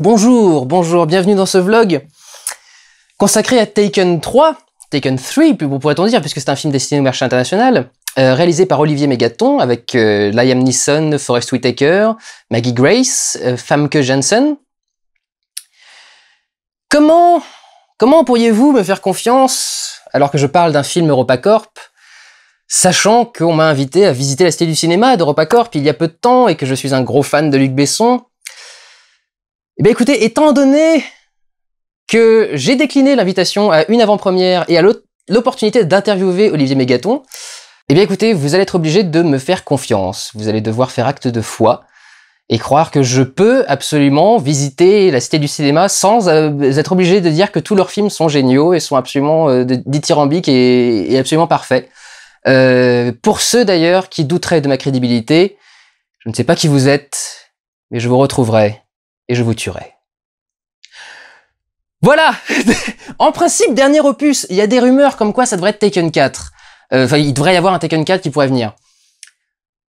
Bonjour, bonjour, bienvenue dans ce vlog consacré à Taken 3, Taken 3 pourrait-on dire, puisque c'est un film destiné au marché international, euh, réalisé par Olivier Mégaton avec euh, Liam Neeson, Forest Whitaker, Maggie Grace, euh, Famke Janssen. Comment, comment pourriez-vous me faire confiance alors que je parle d'un film EuropaCorp, sachant qu'on m'a invité à visiter la cité du cinéma d'EuropaCorp il y a peu de temps et que je suis un gros fan de Luc Besson eh écoutez, étant donné que j'ai décliné l'invitation à une avant-première et à l'opportunité d'interviewer Olivier Mégaton, eh bien écoutez, vous allez être obligé de me faire confiance. Vous allez devoir faire acte de foi et croire que je peux absolument visiter la Cité du Cinéma sans euh, être obligé de dire que tous leurs films sont géniaux et sont absolument euh, dithyrambiques et, absolument parfaits. Euh, pour ceux d'ailleurs qui douteraient de ma crédibilité, je ne sais pas qui vous êtes, mais je vous retrouverai et je vous tuerai. Voilà En principe, dernier opus, il y a des rumeurs comme quoi ça devrait être Taken 4. Euh, enfin, il devrait y avoir un Taken 4 qui pourrait venir.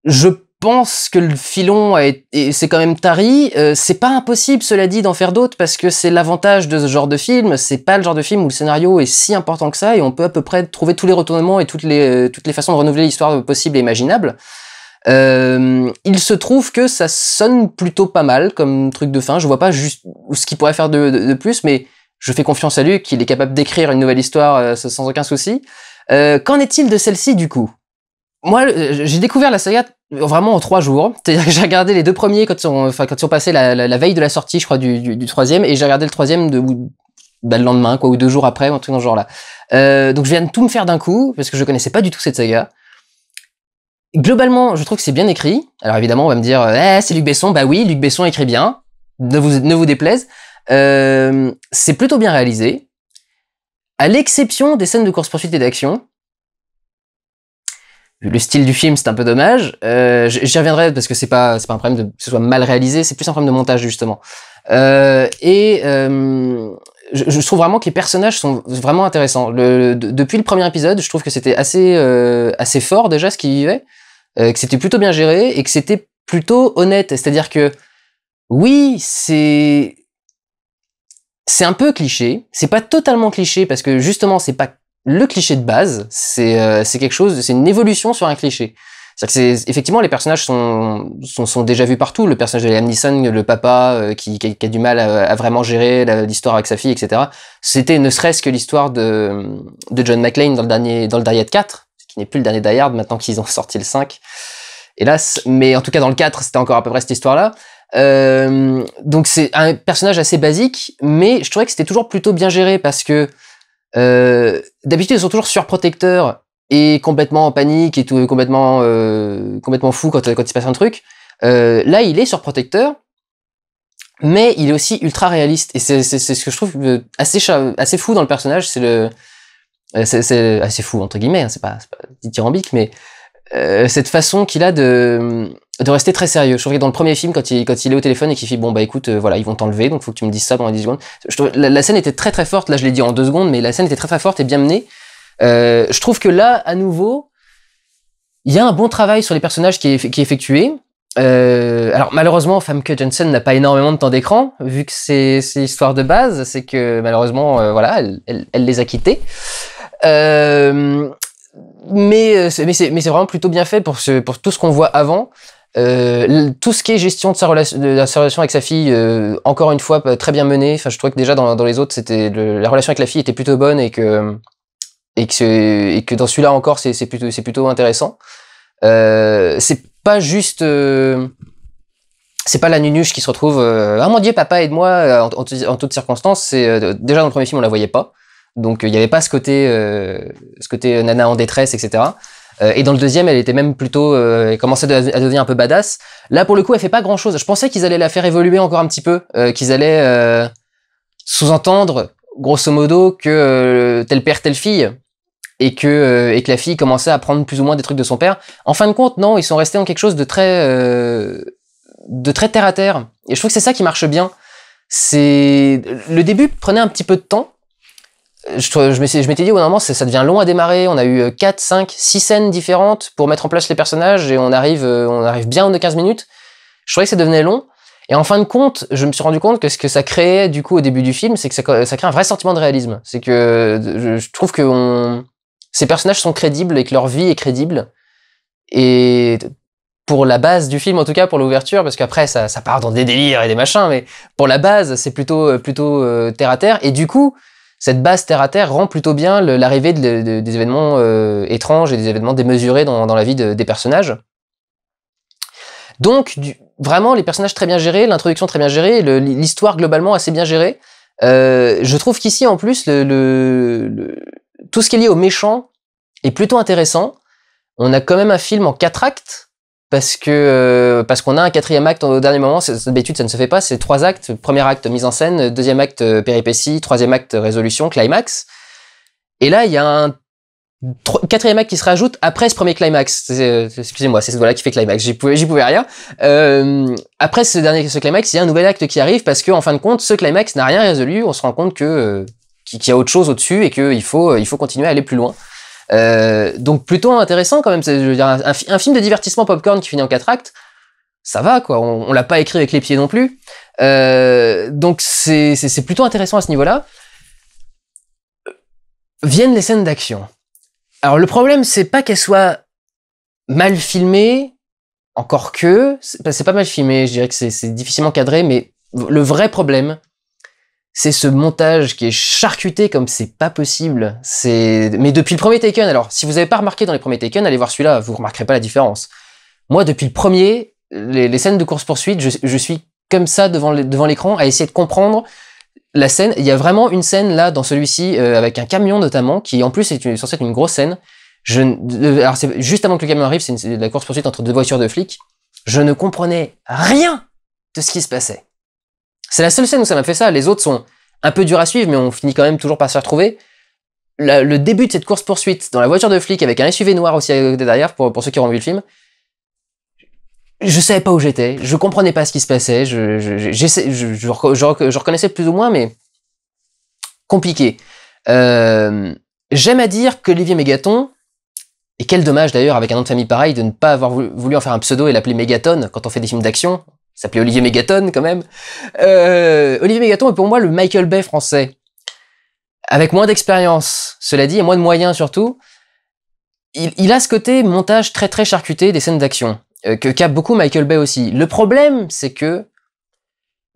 Je pense que le filon c'est quand même tari. Euh, c'est pas impossible, cela dit, d'en faire d'autres parce que c'est l'avantage de ce genre de film. C'est pas le genre de film où le scénario est si important que ça et on peut à peu près trouver tous les retournements et toutes les, euh, toutes les façons de renouveler l'histoire possible et imaginable. Euh, il se trouve que ça sonne plutôt pas mal comme truc de fin. Je vois pas juste ce qu'il pourrait faire de, plus, mais je fais confiance à lui qu'il est capable d'écrire une nouvelle histoire euh, sans aucun souci. Euh, qu'en est-il de celle-ci du coup Moi, j'ai découvert la saga vraiment en trois jours. C'est-à-dire que j'ai regardé les deux premiers quand ils sont, enfin, passés la, veille de la sortie, je crois, du, troisième, et j'ai regardé le troisième de, ben, le lendemain, quoi, ou deux jours après, ou un truc dans ce genre-là. donc je viens de tout me faire d'un coup, parce que je connaissais pas du tout cette saga. Globalement, je trouve que c'est bien écrit. Alors évidemment, on va me dire, euh, eh, c'est Luc Besson. Bah oui, Luc Besson écrit bien. Ne vous, déplaise. Euh, c'est plutôt bien réalisé. À l'exception des scènes de course-poursuite et d'action, le style du film, c'est un peu dommage. Euh, j'y reviendrai parce que c'est pas, pas un problème de, ce soit mal réalisé, c'est plus un problème de montage justement. et je, trouve vraiment que les personnages sont vraiment intéressants. depuis le premier épisode, je trouve que c'était assez, assez fort déjà ce qu'ils vivait. Euh, que c'était plutôt bien géré et que c'était plutôt honnête. C'est-à-dire que oui, c'est c'est un peu cliché. C'est pas totalement cliché parce que justement, c'est pas le cliché de base. C'est euh, quelque chose, c'est une évolution sur un cliché. C'est effectivement les personnages sont, sont, sont déjà vus partout. Le personnage de Liam le papa euh, qui, qui, a, du mal à, vraiment gérer l'histoire avec sa fille, etc. C'était ne serait-ce que l'histoire de, John McClane dans le dernier dans le Diet 4 qui n'est plus le dernier Die maintenant qu'ils ont sorti le 5. Hélas, mais en tout cas dans le 4, c'était encore à peu près cette histoire-là. Euh, donc c'est un personnage assez basique, mais je trouvais que c'était toujours plutôt bien géré parce que euh, d'habitude ils sont toujours surprotecteurs et complètement en panique et tout euh, complètement euh, complètement fou quand quand il se passe un truc. là il est surprotecteur, mais il est aussi ultra réaliste et c'est ce que je trouve assez assez fou dans le personnage, c'est le euh, c'est assez fou entre guillemets, hein, c'est pas, pas dithyrambique, mais euh, cette façon qu'il a de, rester très sérieux. Je trouve que dans le premier film, quand il, quand il est au téléphone et qu'il fait bon bah écoute, euh, voilà, ils vont t'enlever, donc faut que tu me dises ça pendant 10 secondes. la, scène était très très forte. Là, je l'ai dit en deux secondes, mais la scène était très très forte et bien menée. je trouve que là, à nouveau, il y a un bon travail sur les personnages qui est, qui effectué. alors malheureusement, Famke Jensen n'a pas énormément de temps d'écran, vu que c'est l'histoire de base, c'est que malheureusement, voilà, elle, les a quittés. Euh, euh, mais c'est, mais c'est vraiment plutôt bien fait pour, ce, pour tout ce qu'on voit avant. Euh, tout ce qui est gestion de sa relation, de relation avec sa fille, encore une fois très bien menée. Enfin, je trouvais que déjà dans, dans les autres, c'était la relation avec la fille était plutôt bonne et que et que, et que dans celui-là encore, c'est, c'est plutôt c'est plutôt intéressant. c'est pas juste, c'est pas la nunuche qui se retrouve. ah mon dieu, papa aide-moi en, en toutes circonstances. C'est déjà dans le premier film, on la voyait pas. Donc euh, il n'y avait pas ce côté, euh, ce côté euh, nana en détresse, etc. et dans le deuxième, elle était même plutôt, elle commençait à devenir un peu badass. Là pour le coup, elle fait pas grand chose. Je pensais qu'ils allaient la faire évoluer encore un petit peu, qu'ils allaient sous-entendre grosso modo que tel père, telle fille, et que et que la fille commençait à prendre plus ou moins des trucs de son père. En fin de compte, non, ils sont restés en quelque chose de très de très terre à terre. Et je trouve que c'est ça qui marche bien. C'est le début prenait un petit peu de temps je, m'étais dit, au moment ça devient long à démarrer. On a eu 4, 5, 6 scènes différentes pour mettre en place les personnages et on arrive, euh, on arrive bien de 15 minutes. Je trouvais que ça devenait long. Et en fin de compte, je me suis rendu compte que ce que ça créait du coup au début du film, c'est que ça, crée un vrai sentiment de réalisme. C'est que je trouve que ces personnages sont crédibles et que leur vie est crédible. Et pour la base du film, en tout cas pour l'ouverture, parce qu'après ça, part dans des délires et des machins, mais pour la base, c'est plutôt euh, plutôt euh, terre à terre. Et du coup, cette base terre à terre rend plutôt bien l'arrivée des événements euh, étranges et des événements démesurés dans, la vie des personnages. Donc, vraiment, les personnages très bien gérés, l'introduction très bien gérée, l'histoire globalement assez bien gérée. Euh, je trouve qu'ici, en plus, tout ce qui est lié aux méchants est plutôt intéressant. On a quand même un film en quatre actes, parce que euh, parce qu'on a un quatrième acte au dernier moment. D'habitude, ça ne se fait pas. C'est trois actes. Premier acte, mise en scène. Deuxième acte, euh, péripétie. Troisième acte, résolution, climax. Et là, il y a un quatrième acte qui se rajoute après ce premier climax. Euh, excusez-moi, c'est ce voilà qui fait climax. J'y pouvais, rien. après ce dernier, ce climax, il y a un nouvel acte qui arrive parce qu'en fin de compte, ce climax n'a rien résolu. On se rend compte que qu'il y a autre chose au-dessus et qu'il faut, il faut continuer à aller plus loin. Euh, donc plutôt intéressant quand même. Je veux dire, un, film de divertissement popcorn qui finit en quatre actes, ça va quoi. On, l'a pas écrit avec les pieds non plus. Euh, donc c'est plutôt intéressant à ce niveau-là. Euh, viennent les scènes d'action. Alors le problème c'est pas qu'elles soient mal filmées, encore que c'est pas mal filmé. Je dirais que c'est difficilement cadré, mais le vrai problème c'est ce montage qui est charcuté comme c'est pas possible. C'est mais depuis le premier Taken, alors si vous avez pas remarqué dans les premiers Taken, allez voir celui-là, vous remarquerez pas la différence. Moi, depuis le premier, les, scènes de course poursuite, je, suis comme ça devant l'écran à essayer de comprendre la scène. Il y a vraiment une scène là dans celui-ci euh, avec un camion notamment qui en plus est censé être une grosse scène. Je, euh, alors c'est juste avant que le camion arrive, c'est la course poursuite entre deux voitures de flics. Je ne comprenais rien de ce qui se passait. C'est la seule scène où ça m'a fait ça. Les autres sont un peu durs à suivre, mais on finit quand même toujours par se retrouver. le début de cette course-poursuite dans la voiture de flic avec un SUV noir aussi derrière, pour, pour ceux qui auront vu le film, je savais pas où j'étais, je comprenais pas ce qui se passait, je, reconnaissais plus ou moins, mais compliqué. Euh, j'aime à dire que qu'Olivier Mégaton, et quel dommage d'ailleurs avec un nom de famille pareil de ne pas avoir voulu en faire un pseudo et l'appeler Mégaton quand on fait des films d'action, s'appelait Olivier Megaton quand même. Euh, Olivier Mégaton est pour moi le Michael Bay français. Avec moins d'expérience, cela dit, et moins de moyens surtout. Il, a ce côté montage très très charcuté des scènes d'action, euh, que capte beaucoup Michael Bay aussi. Le problème, c'est que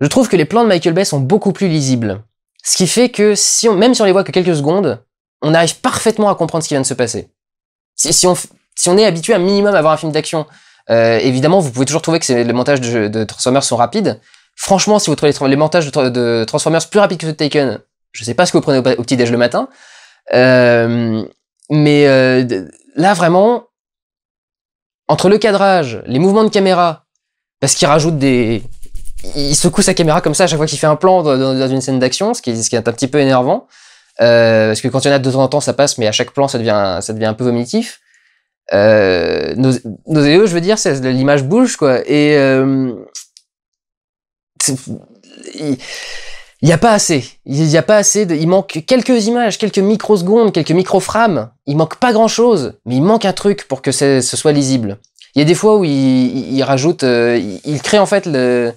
je trouve que les plans de Michael Bay sont beaucoup plus lisibles. Ce qui fait que si on, même si on les voit que quelques secondes, on arrive parfaitement à comprendre ce qui vient de se passer. Si, on, si on est habitué un minimum à voir un film d'action euh, évidemment, vous pouvez toujours trouver que les montages de, Transformers sont rapides. Franchement, si vous trouvez les, montages de, Transformers plus rapides que ceux de Taken, je sais pas ce que vous prenez au, petit déj le matin. Euh, mais euh, là, vraiment, entre le cadrage, les mouvements de caméra, parce qu'il rajoute des... Il secoue sa caméra comme ça à chaque fois qu'il fait un plan dans, une scène d'action, ce, qui, est un petit peu énervant. Euh, parce que quand il y en a de temps en temps, ça passe, mais à chaque plan, ça devient, ça devient un peu vomitif nos, euh, nos je veux dire, c'est l'image bouge quoi. Et euh, il n'y a pas assez. Il y a pas assez. il manque quelques images, quelques microsecondes, quelques microframes. Il manque pas grand chose, mais il manque un truc pour que ce soit lisible. Il y a des fois où il, rajoute, euh, il, crée en fait le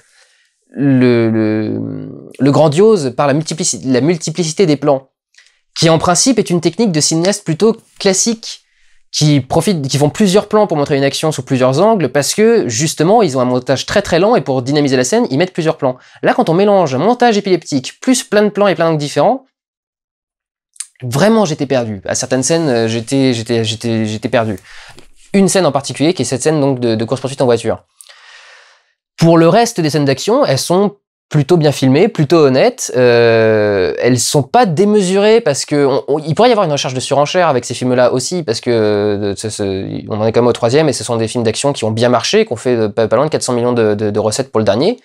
le, le, le grandiose par la multiplicité, la multiplicité des plans, qui en principe est une technique de cinéaste plutôt classique qui profitent, qui font plusieurs plans pour montrer une action sous plusieurs angles parce que justement ils ont un montage très très lent et pour dynamiser la scène ils mettent plusieurs plans. Là quand on mélange montage épileptique plus plein de plans et plein d'angles différents, vraiment j'étais perdu. À certaines scènes euh, j'étais j'étais j'étais j'étais perdu. Une scène en particulier qui est cette scène donc de, de course poursuite en voiture. Pour le reste des scènes d'action, elles sont plutôt bien filmées, plutôt honnêtes. Euh, elles sont pas démesurées parce que il pourrait y avoir une recherche de surenchère avec ces films-là aussi parce que euh, on en est quand même au troisième et ce sont des films d'action qui ont bien marché, qui ont fait euh, pas, loin de 400 millions de, recettes pour le dernier.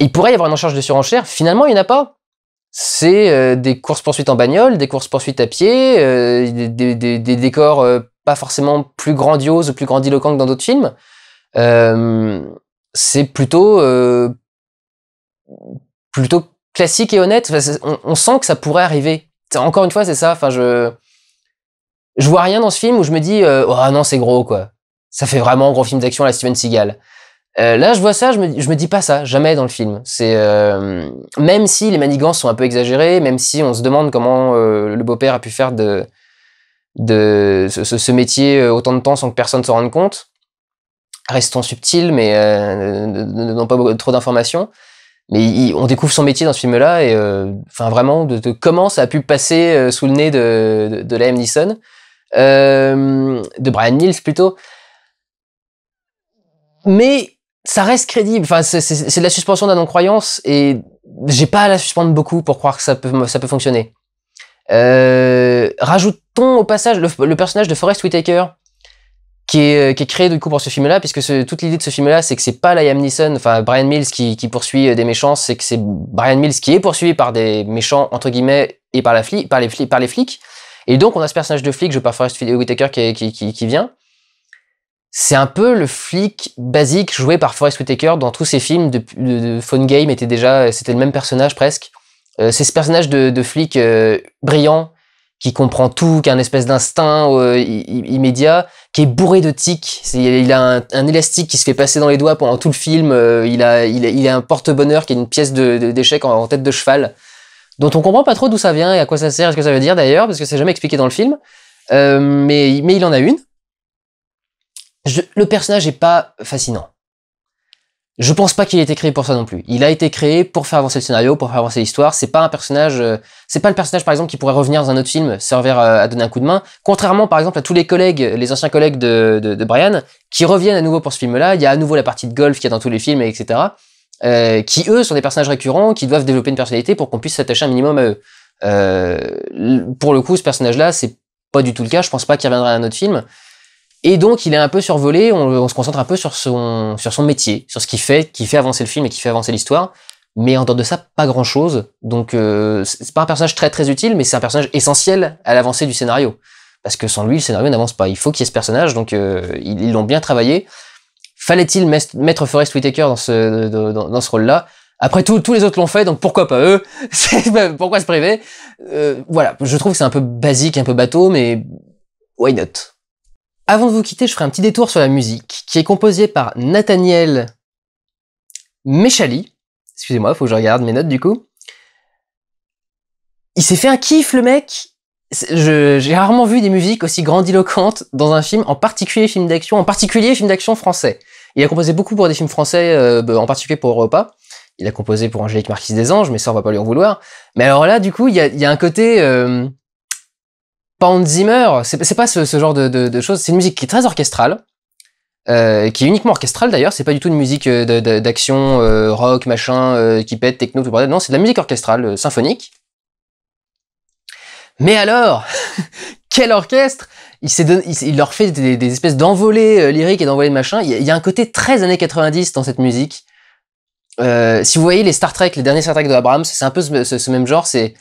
Il pourrait y avoir une recherche de surenchère. Finalement, il n'y en a pas. C'est euh, des courses poursuites en bagnole, des courses poursuites à pied, des, décors pas forcément plus grandioses ou plus grandiloquents que dans d'autres films. c'est plutôt plutôt classique et honnête. on, sent que ça pourrait arriver. Encore une fois, c'est ça. Enfin, je je vois rien dans ce film où je me dis euh, oh non c'est gros quoi. Ça fait vraiment un gros film d'action à la Steven Seagal. Euh, là, je vois ça, je me, je me dis pas ça, jamais dans le film. C'est euh, même si les manigances sont un peu exagérées, même si on se demande comment le beau-père a pu faire de de ce, ce, métier autant de temps sans que personne s'en rende compte. Restons subtils, mais ne donnons pas trop d'informations mais on découvre son métier dans ce film-là et euh, enfin vraiment de, comment ça a pu passer euh, sous le nez de, de, de Liam Neeson, euh, de Brian Mills plutôt. Mais ça reste crédible. Enfin, c'est de la suspension d'un non-croyance et j'ai pas à la suspendre beaucoup pour croire que ça peut, ça peut fonctionner. rajoutons au passage le, le personnage de Forrest Whitaker euh, qui est, créé du coup pour ce film-là, puisque toute l'idée de ce film-là, c'est que c'est pas Liam Neeson, enfin Brian Mills qui, poursuit euh, des méchants, c'est que c'est Brian Mills qui est poursuivi par des méchants entre guillemets et par la flic, par les flics, par les flics. Et donc on a ce personnage de flic, je par Forest Whitaker qui, qui, qui, vient. C'est un peu le flic basique joué par Forrest Whitaker dans tous ses films de, de, Phone Game était déjà, c'était le même personnage presque. Euh, c'est ce personnage de, de flic brillant qui comprend tout, qui a un espèce d'instinct euh, immédiat, qui est bourré de tics. Il a un, élastique qui se fait passer dans les doigts pendant tout le film. Euh, il, a, il, a, un porte-bonheur qui est une pièce d'échec en, tête de cheval, dont on comprend pas trop d'où ça vient et à quoi ça sert, ce que ça veut dire d'ailleurs, parce que c'est jamais expliqué dans le film. Euh, mais, mais il en a une. le personnage est pas fascinant. Je pense pas qu'il ait été créé pour ça non plus. Il a été créé pour faire avancer le scénario, pour faire avancer l'histoire. C'est pas un personnage, euh, c'est pas le personnage par exemple qui pourrait revenir dans un autre film, servir euh, à, donner un coup de main. Contrairement par exemple à tous les collègues, les anciens collègues de, Brian, qui reviennent à nouveau pour ce film-là. Il y a à nouveau la partie de golf qui est dans tous les films, etc. Euh, qui eux sont des personnages récurrents, qui doivent développer une personnalité pour qu'on puisse s'attacher un minimum à eux. pour le coup, ce personnage-là, c'est pas du tout le cas. Je pense pas qu'il reviendra dans un autre film. Et donc, il est un peu survolé, on, se concentre un peu sur son, sur son métier, sur ce qu'il fait, qui fait avancer le film et qui fait avancer l'histoire. Mais en dehors de ça, pas grand chose. Donc, euh, c'est pas un personnage très très utile, mais c'est un personnage essentiel à l'avancée du scénario. Parce que sans lui, le scénario n'avance pas. Il faut qu'il y ait ce personnage, donc euh, ils l'ont bien travaillé. Fallait-il mettre Forrest Whitaker dans ce, dans, dans ce rôle-là après tout, tous les autres l'ont fait, donc pourquoi pas eux Pourquoi se priver euh, Voilà, je trouve que c'est un peu basique, un peu bateau, mais why not avant de vous quitter, je ferai un petit détour sur la musique, qui est composée par Nathaniel Méchali. Excusez-moi, faut que je regarde mes notes du coup. Il s'est fait un kiff, le mec J'ai rarement vu des musiques aussi grandiloquentes dans un film, en particulier film d'action, en particulier film d'action français. Il a composé beaucoup pour des films français, euh, bah, en particulier pour Europa. Il a composé pour Angélique Marquise des Anges, mais ça, on va pas lui en vouloir. Mais alors là, du coup, il y a, un côté... Euh, Panzimer, Zimmer, c'est pas ce, genre de, choses. C'est une musique qui est très orchestrale, euh, qui est uniquement orchestrale d'ailleurs. C'est pas du tout une musique euh, d'action, euh, rock, machin, qui pète, techno, tout le bordel. Non, c'est de la musique orchestrale, symphonique. Mais alors, quel orchestre il, leur fait des, espèces d'envolées lyriques et d'envolées de machin. Il y, a un côté très années 90 dans cette musique. si vous voyez les Star Trek, les derniers Star Trek de Abrams, c'est un peu ce, ce même genre. C'est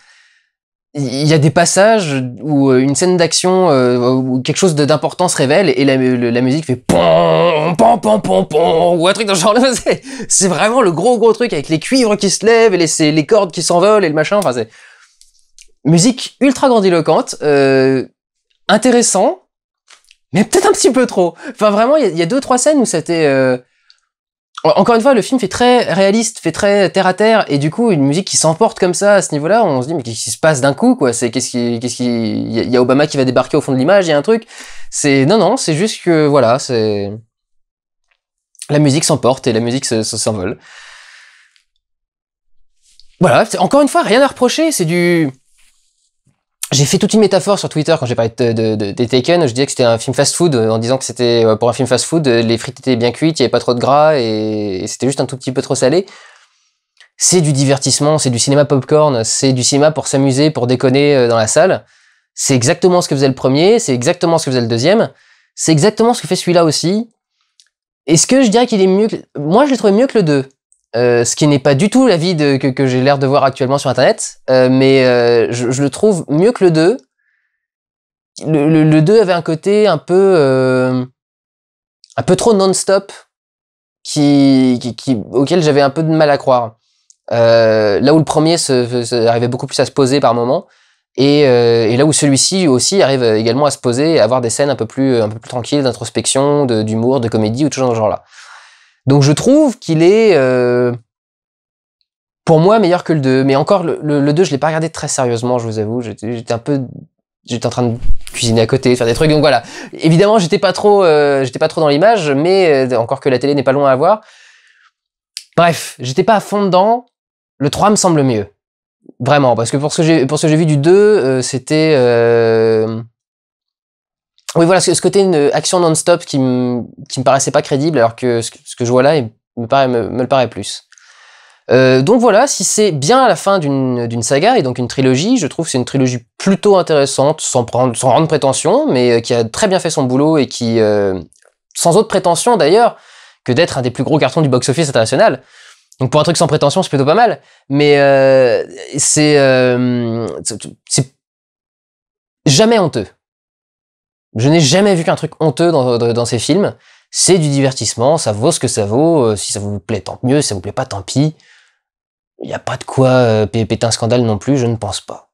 il y a des passages où euh, une scène d'action euh, ou quelque chose d'important se révèle et la, musique fait pom pom pom pom pom ou un truc dans ce genre là c'est vraiment le gros gros truc avec les cuivres qui se lèvent et les, les cordes qui s'envolent et le machin enfin c'est musique ultra grandiloquente euh, intéressant mais peut-être un petit peu trop enfin vraiment il y, a deux trois scènes où c'était euh, encore une fois, le film fait très réaliste, fait très terre à terre, et du coup, une musique qui s'emporte comme ça à ce niveau-là, on se dit mais qu'est-ce qui se passe d'un coup quoi C'est qu'est-ce qui, qu'est-ce qui, il y a Obama qui va débarquer au fond de l'image, il y a un truc. C'est non non, c'est juste que voilà, c'est la musique s'emporte et la musique s'envole. Voilà, encore une fois, rien à reprocher, c'est du j'ai fait toute une métaphore sur Twitter quand j'ai parlé de, des Taken. Je disais que c'était un film fast-food en disant que c'était euh, pour un film fast-food, les frites étaient bien cuites, il n'y avait pas trop de gras et, c'était juste un tout petit peu trop salé. C'est du divertissement, c'est du cinéma popcorn, c'est du cinéma pour s'amuser, pour déconner euh, dans la salle. C'est exactement ce que faisait le premier, c'est exactement ce que faisait le deuxième, c'est exactement ce que fait celui-là aussi. Est-ce que je dirais qu'il est mieux que... Moi, je l'ai trouvé mieux que le deux. Euh, ce qui n'est pas du tout l'avis que, que j'ai l'air de voir actuellement sur Internet, euh, mais euh, je, le trouve mieux que le 2. Le, 2 avait un côté un peu, un peu trop non-stop, qui, auquel j'avais un peu de mal à croire. là où le premier arrivait beaucoup plus à se poser par moment, et, là où celui-ci aussi arrive également à se poser, à avoir des scènes un peu plus, un peu plus tranquilles, d'introspection, d'humour, de, comédie ou tout ce genre de genre-là. Donc je trouve qu'il est, euh, pour moi, meilleur que le 2. Mais encore, le, 2, je l'ai pas regardé très sérieusement, je vous avoue. J'étais un peu... J'étais en train de cuisiner à côté, faire des trucs, donc voilà. Évidemment, j'étais pas trop, euh, j'étais pas trop dans l'image, mais euh, encore que la télé n'est pas loin à voir. Bref, j'étais pas à fond dedans. Le 3 me semble mieux. Vraiment, parce que pour ce que j'ai, pour ce que j'ai vu du 2, c'était oui, voilà, ce côté une action non-stop qui, me, me paraissait pas crédible, alors que ce, que je vois là me, me, le paraît plus. Euh, donc voilà, si c'est bien à la fin d'une saga et donc une trilogie, je trouve c'est une trilogie plutôt intéressante, sans, prendre, sans rendre prétention, mais euh, qui a très bien fait son boulot et qui, euh, sans autre prétention d'ailleurs, que d'être un des plus gros cartons du box-office international. Donc pour un truc sans prétention, c'est plutôt pas mal, mais c'est jamais honteux. Je n'ai jamais vu qu'un truc honteux dans, ces films. C'est du divertissement, ça vaut ce que ça vaut. Euh, si ça vous plaît, tant mieux. Si ça vous plaît pas, tant pis. Il n'y a pas de quoi euh, péter un scandale non plus, je ne pense pas.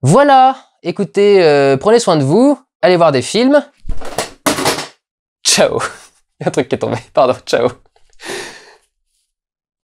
Voilà. Écoutez, euh, prenez soin de vous. Allez voir des films. Ciao. Il y a un truc qui est tombé. Pardon. Ciao.